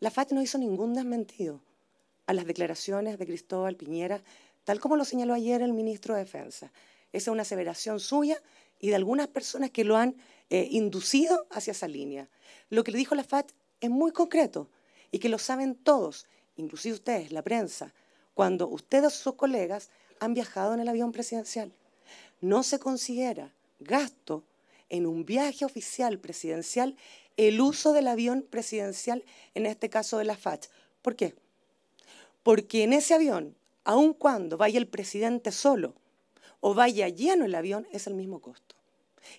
La FAT no hizo ningún desmentido a las declaraciones de Cristóbal Piñera, tal como lo señaló ayer el ministro de Defensa. Esa es una aseveración suya y de algunas personas que lo han eh, inducido hacia esa línea. Lo que le dijo la FAT es muy concreto y que lo saben todos, inclusive ustedes, la prensa, cuando ustedes o sus colegas han viajado en el avión presidencial. No se considera gasto en un viaje oficial presidencial el uso del avión presidencial, en este caso de la FACH. ¿Por qué? Porque en ese avión, aun cuando vaya el presidente solo o vaya lleno el avión, es el mismo costo.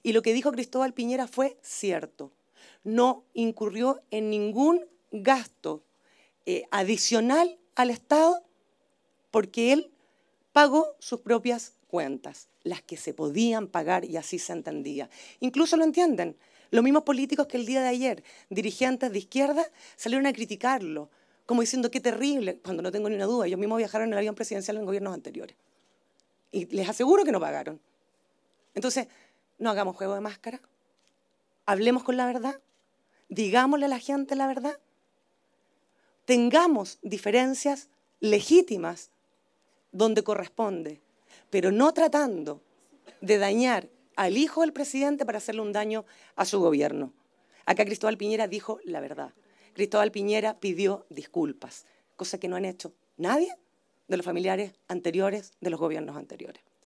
Y lo que dijo Cristóbal Piñera fue cierto. No incurrió en ningún gasto eh, adicional al Estado porque él pagó sus propias cuentas, las que se podían pagar y así se entendía. Incluso lo entienden. Los mismos políticos que el día de ayer, dirigentes de izquierda, salieron a criticarlo, como diciendo qué terrible, cuando no tengo ni una duda, ellos mismos viajaron en el avión presidencial en gobiernos anteriores. Y les aseguro que no pagaron. Entonces, no hagamos juego de máscara, hablemos con la verdad, digámosle a la gente la verdad, tengamos diferencias legítimas donde corresponde, pero no tratando de dañar al hijo del presidente para hacerle un daño a su gobierno. Acá Cristóbal Piñera dijo la verdad. Cristóbal Piñera pidió disculpas, cosa que no han hecho nadie de los familiares anteriores, de los gobiernos anteriores.